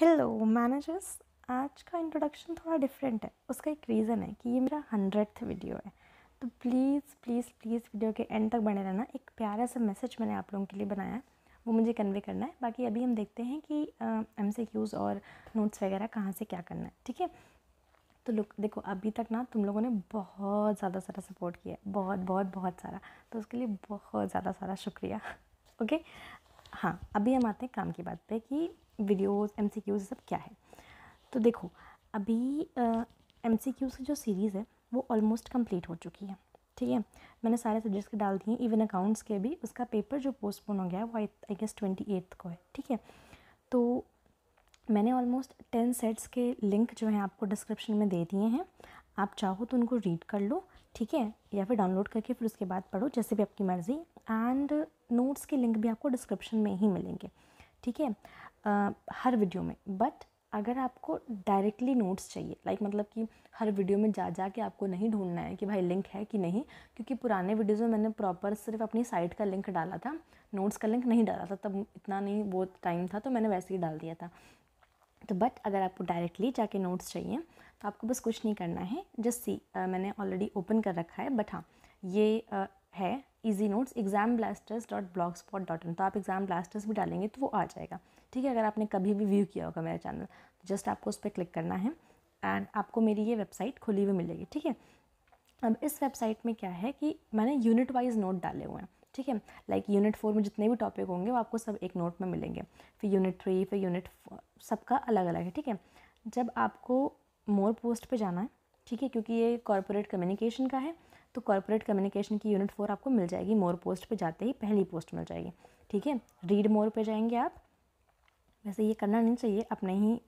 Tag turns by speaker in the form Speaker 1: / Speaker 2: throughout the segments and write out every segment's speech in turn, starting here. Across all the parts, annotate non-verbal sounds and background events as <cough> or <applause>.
Speaker 1: Hello managers आज का introduction थोड़ा डिफरेंट है उसका एक रीज़न है कि ये मेरा हंड्रेड वीडियो है तो प्लीज़ प्लीज़ प्लीज़ वीडियो के एंड तक बने रहना एक प्यारा सा मैसेज मैंने आप लोगों के लिए बनाया है वो मुझे कन्वे करना है बाकी अभी हम देखते हैं कि एम सी क्यूज़ और नोट्स वगैरह कहाँ से क्या करना है ठीक है तो लुक देखो अभी तक ना तुम लोगों ने बहुत ज़्यादा सारा सपोर्ट किया है बहुत बहुत बहुत सारा तो उसके लिए बहुत ज़्यादा सारा शुक्रिया ओके <laughs> हाँ अभी हम आते हैं काम की बात पे कि वीडियोस एम सी क्यूज़ सब क्या है तो देखो अभी एम सी क्यूज़ की जो सीरीज़ है वो ऑलमोस्ट कंप्लीट हो चुकी है ठीक है मैंने सारे सब्जेक्ट्स के डाल दिए इवन अकाउंट्स के भी उसका पेपर जो पोस्टपोन हो गया है वो आई गेस ट्वेंटी एट्थ को है ठीक है तो मैंने ऑलमोस्ट टेन सेट्स के लिंक जो हैं आपको डिस्क्रिप्शन में दे दिए हैं आप चाहो तो उनको रीड कर लो ठीक है या फिर डाउनलोड करके फिर उसके बाद पढ़ो जैसे भी आपकी मर्ज़ी एंड नोट्स के लिंक भी आपको डिस्क्रिप्शन में ही मिलेंगे ठीक है हर वीडियो में बट अगर आपको डायरेक्टली नोट्स चाहिए लाइक मतलब कि हर वीडियो में जा जा के आपको नहीं ढूंढना है कि भाई लिंक है कि नहीं क्योंकि पुराने वीडियोज़ में मैंने प्रॉपर सिर्फ अपनी साइट का लिंक डाला था नोट्स का लिंक नहीं डाला था तब इतना नहीं वो टाइम था तो मैंने वैसे ही डाल दिया था तो बट अगर आपको डायरेक्टली जाके नोट्स चाहिए तो आपको बस कुछ नहीं करना है जस्ट सी मैंने ऑलरेडी ओपन कर रखा है बट हाँ ये आ, है easy notes exam blasters dot blog spot dot in तो आप एग्जाम ब्लास्टर्स भी डालेंगे तो वो आ जाएगा ठीक है अगर आपने कभी भी व्यू किया होगा मेरा चैनल तो जस्ट आपको उस पर क्लिक करना है एंड आपको मेरी ये वेबसाइट खुली हुई मिलेगी ठीक है अब इस वेबसाइट में क्या है कि मैंने यूनिट वाइज नोट डाले हुए हैं ठीक है लाइक यूनिट फोर में जितने भी टॉपिक होंगे वो आपको सब एक नोट में मिलेंगे फिर यूनिट थ्री फिर यूनिट सबका अलग अलग है ठीक है जब आपको मोर पोस्ट पे जाना है ठीक है क्योंकि ये कॉरपोरेट कम्युनिकेशन का है तो कॉरपोरेट कम्युनिकेशन की यूनिट फोर आपको मिल जाएगी मोर पोस्ट पे जाते ही पहली पोस्ट मिल जाएगी ठीक है रीड मोर पे जाएंगे आप वैसे ये करना नहीं चाहिए अपने ही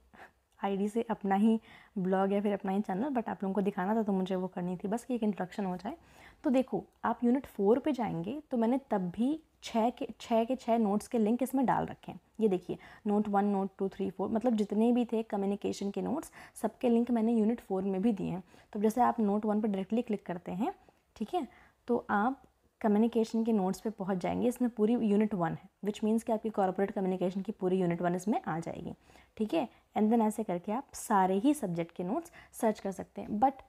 Speaker 1: आईडी से अपना ही ब्लॉग या फिर अपना ही चैनल बट आप लोगों को दिखाना था तो मुझे वो करनी थी बस कि एक इंट्रोडक्शन हो जाए तो देखो आप यूनिट फोर पे जाएंगे तो मैंने तब भी छः के छः के छः नोट्स के लिंक इसमें डाल रखे हैं ये देखिए note one note two three four मतलब जितने भी थे कम्युनिकेशन के नोट्स सबके लिंक मैंने यूनिट फोर में भी दिए हैं तो जैसे आप नोट वन पर डायरेक्टली क्लिक करते हैं ठीक है तो आप कम्युनिकेशन के नोट्स पे पहुंच जाएंगे इसमें पूरी यूनिट वन है विच मीन्स कि आपकी कॉरपोरेट कम्युनिकेशन की पूरी यूनिट वन इसमें आ जाएगी ठीक है एंड देन ऐसे करके आप सारे ही सब्जेक्ट के नोट्स सर्च कर सकते हैं बट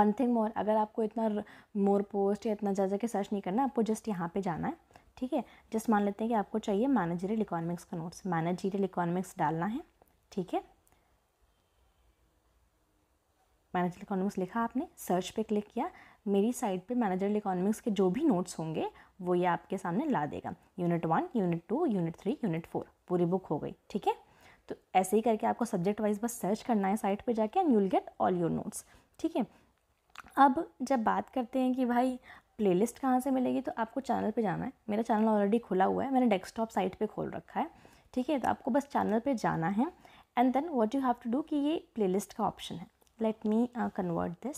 Speaker 1: वन थिंग मोर अगर आपको इतना मोर पोस्ट या इतना ज़्यादा के सर्च नहीं करना आपको जस्ट यहाँ पर जाना है ठीक है जस्ट मान लेते हैं कि आपको चाहिए मैनेजरियल इकोनॉमिक्स का नोट्स मैनेजरियल इकोनॉमिक्स डालना है ठीक है मैनेजर इकोनॉमिक्स लिखा आपने सर्च पे क्लिक किया मेरी साइट पे मैनेजर इकोनॉमिक्स के जो भी नोट्स होंगे वो ये आपके सामने ला देगा unit one unit two unit three unit four पूरी बुक हो गई ठीक है तो ऐसे ही करके आपको सब्जेक्ट वाइज बस सर्च करना है साइट पर जाके and you'll get all your notes ठीक है अब जब बात करते हैं कि भाई प्लेलिस्ट कहाँ से मिलेगी तो आपको चैनल पे जाना है मेरा चैनल ऑलरेडी खुला हुआ है मैंने डेस्कटॉप साइट पे खोल रखा है ठीक है तो आपको बस चैनल पे जाना है and then what you have to do कि ये प्लेलिस्ट का ऑप्शन है लेट मी कन्वर्ट दिस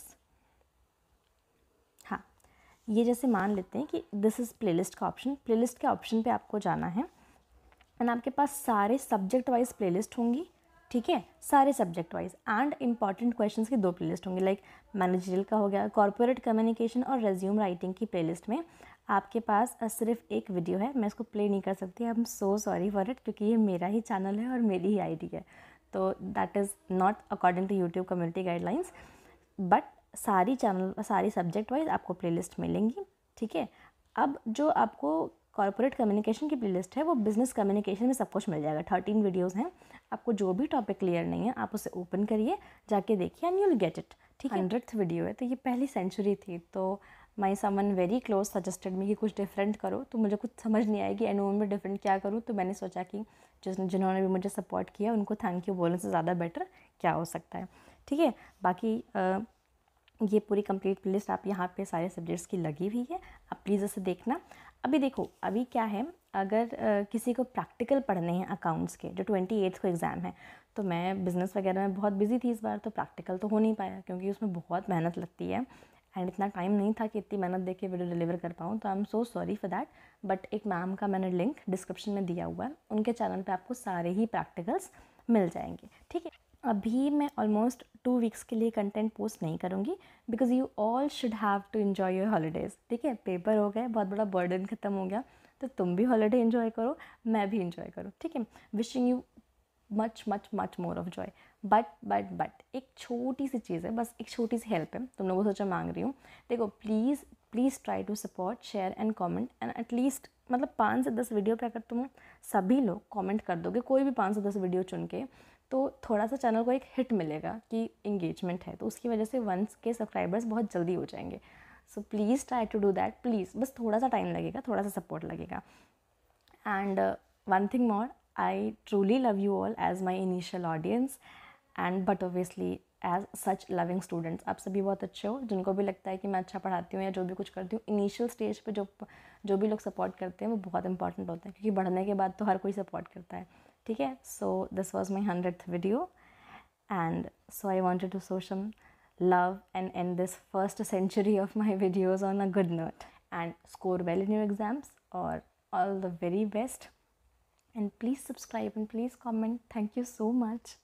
Speaker 1: हाँ ये जैसे मान लेते हैं कि दिस इज़ प्लेलिस्ट का ऑप्शन प्लेलिस्ट के ऑप्शन पे आपको जाना है एंड आपके पास सारे सब्जेक्ट वाइज प्लेलिस्ट होंगी ठीक है सारे subject wise and important question की दो प्लेलिस्ट होंगी लाइक मैनेजरियल का हो गया कॉरपोरेट कम्युनिकेशन और रेज्यूम राइटिंग की प्लेलिस्ट में आपके पास सिर्फ एक वीडियो है मैं इसको प्ले नहीं कर सकती I am so sorry for it क्योंकि ये मेरा ही चैनल है और मेरी ही आईडी है तो that is not according to YouTube community guidelines but सारी चैनल सारी सब्जेक्ट वाइज आपको लिस्ट मिलेंगी ठीक है अब जो आपको कॉरपोरेट कम्युनिकेशन की लिस्ट है वो बिज़नेस कम्युनिकेशन में सब कुछ मिल जाएगा थर्टीन वीडियोज़ हैं आपको जो भी टॉपिक क्लियर नहीं है आप उसे ओपन करिए जाके देखिए and you will get it ठीक है हंड्रेड वीडियो है तो ये पहली सेंचुरी थी तो my someone very close suggested me कि कुछ डिफरेंट करो तो मुझे कुछ समझ नहीं आया कि एन में डिफरेंट क्या करूँ तो मैंने सोचा कि जिस जिन्होंने भी मुझे सपोर्ट किया उनको थैंक यू बोलने से ज़्यादा बेटर क्या हो सकता है ठीक है बाकी आ, ये पूरी कंप्लीट लिस्ट आप यहाँ पे सारे सब्जेक्ट्स की लगी हुई है आप प्लीज़ उसे देखना अभी देखो अभी क्या है अगर आ, किसी को प्रैक्टिकल पढ़ने हैं अकाउंट्स के जो ट्वेंटी एट्थ को एग्ज़ाम है तो मैं बिज़नेस वगैरह में बहुत बिज़ी थी इस बार तो प्रैक्टिकल तो हो नहीं पाया क्योंकि उसमें बहुत मेहनत लगती है एंड इतना टाइम नहीं था कि इतनी मेहनत देके वीडियो डिलीवर कर पाऊँ तो I am so sorry for that but एक मैम का मैंने लिंक डिस्क्रिप्शन में दिया हुआ है उनके चैनल पर आपको सारे ही प्रैक्टिकल्स मिल जाएंगे ठीक है अभी मैं ऑलमोस्ट टू वीक्स के लिए कंटेंट पोस्ट नहीं करूँगी because you all should have to enjoy your holidays ठीक है पेपर हो गए बहुत बड़ा बर्डन ख़त्म हो गया तो तुम भी हॉलीडे इन्जॉय करो मैं भी इन्जॉय करूँ ठीक है wishing you much much much more of joy but but but एक छोटी सी चीज़ है बस एक छोटी सी हेल्प है तुम लोगों को सोचा मांग रही हूँ देखो please please try to support share and comment and at least मतलब पाँच से दस वीडियो पर अगर तुम सभी लोग कॉमेंट कर दोगे कोई भी पाँच से दस वीडियो चुन के तो थोड़ा सा चैनल को एक हिट मिलेगा कि इंगेजमेंट है तो उसकी वजह से वंस के सब्सक्राइबर्स बहुत जल्दी हो जाएंगे so please try to do that please बस थोड़ा सा टाइम लगेगा थोड़ा सा सपोर्ट लगेगा and one thing more I truly love you all as my initial audience and but obviously as such loving students आप सभी बहुत अच्छे हो जिनको भी लगता है कि मैं अच्छा पढ़ाती हूँ या जो भी कुछ करती हूँ इनिशियल स्टेज पे जो जो भी लोग सपोर्ट करते हैं वो बहुत इंपॉर्टेंट होते हैं क्योंकि बढ़ने के बाद तो हर कोई सपोर्ट करता है ठीक है so this was my hundred video and so I wanted to show some love and and this first century of my videos on a good note and score well in you exams और all the very best and please subscribe and please comment. Thank you so much.